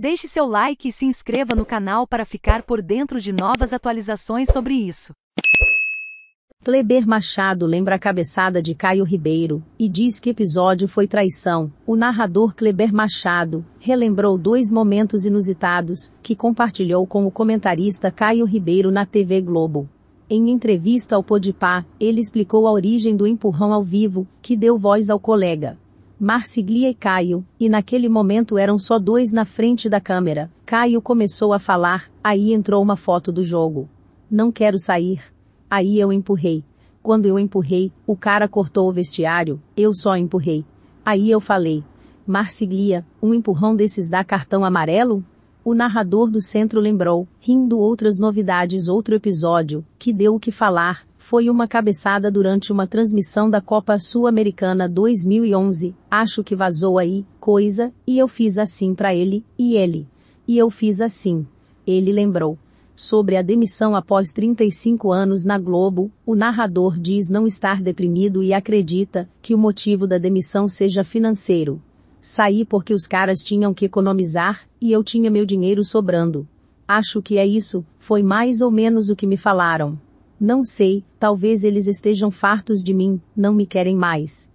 Deixe seu like e se inscreva no canal para ficar por dentro de novas atualizações sobre isso. Kleber Machado lembra a cabeçada de Caio Ribeiro e diz que episódio foi traição. O narrador Kleber Machado relembrou dois momentos inusitados que compartilhou com o comentarista Caio Ribeiro na TV Globo. Em entrevista ao Podipá, ele explicou a origem do empurrão ao vivo que deu voz ao colega. Marciglia e Caio, e naquele momento eram só dois na frente da câmera. Caio começou a falar, aí entrou uma foto do jogo. Não quero sair. Aí eu empurrei. Quando eu empurrei, o cara cortou o vestiário, eu só empurrei. Aí eu falei. Marciglia, um empurrão desses dá cartão amarelo? O narrador do centro lembrou, rindo outras novidades outro episódio, que deu o que falar, foi uma cabeçada durante uma transmissão da Copa Sul-Americana 2011, acho que vazou aí, coisa, e eu fiz assim para ele, e ele. E eu fiz assim. Ele lembrou. Sobre a demissão após 35 anos na Globo, o narrador diz não estar deprimido e acredita que o motivo da demissão seja financeiro. Saí porque os caras tinham que economizar, e eu tinha meu dinheiro sobrando. Acho que é isso, foi mais ou menos o que me falaram. Não sei, talvez eles estejam fartos de mim, não me querem mais.